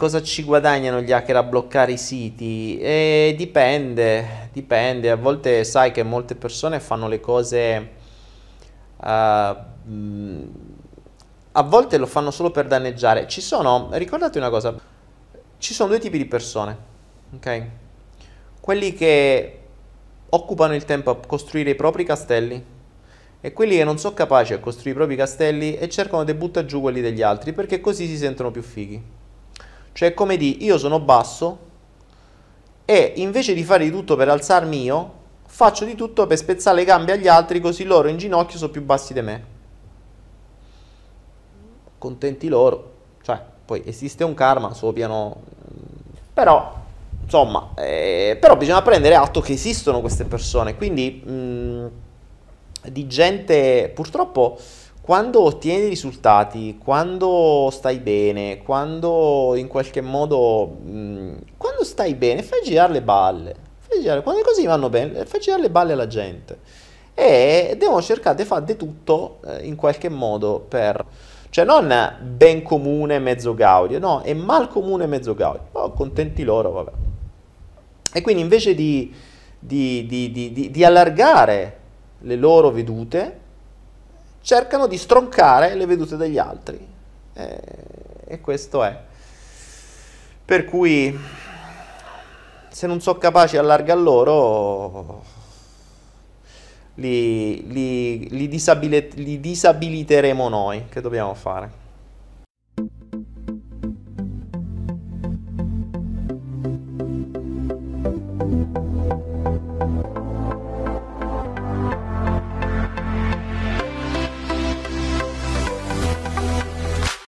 cosa ci guadagnano gli hacker a bloccare i siti? Eh, dipende, dipende. A volte sai che molte persone fanno le cose... Uh, mm, a volte lo fanno solo per danneggiare. Ci sono, ricordate una cosa, ci sono due tipi di persone, ok? Quelli che occupano il tempo a costruire i propri castelli e quelli che non sono capaci a costruire i propri castelli e cercano di buttare giù quelli degli altri perché così si sentono più fighi. Cioè è come di io sono basso e invece di fare di tutto per alzarmi io, faccio di tutto per spezzare le gambe agli altri così loro in ginocchio sono più bassi di me. Contenti loro. Cioè, poi esiste un karma, suo piano... Mm, però, insomma, eh, però bisogna prendere atto che esistono queste persone. Quindi, mh, mm, di gente purtroppo quando ottieni risultati, quando stai bene, quando in qualche modo, mh, mm, quando stai bene, fai girare le balle. Fai girare, quando le cose vanno bene, eh, fai girare le balle alla gente. E devono cercare di fare di tutto eh, in qualche modo per... Cioè non ben comune mezzo gaudio, no, è mal comune mezzo gaudio. Oh, contenti loro, vabbè. E quindi invece di, di, di, di allargare le loro vedute, cercano di stroncare le vedute degli altri. E, e questo è. Per cui se non sono capaci allarga loro li, li, li, disabili- li disabiliteremo noi che dobbiamo fare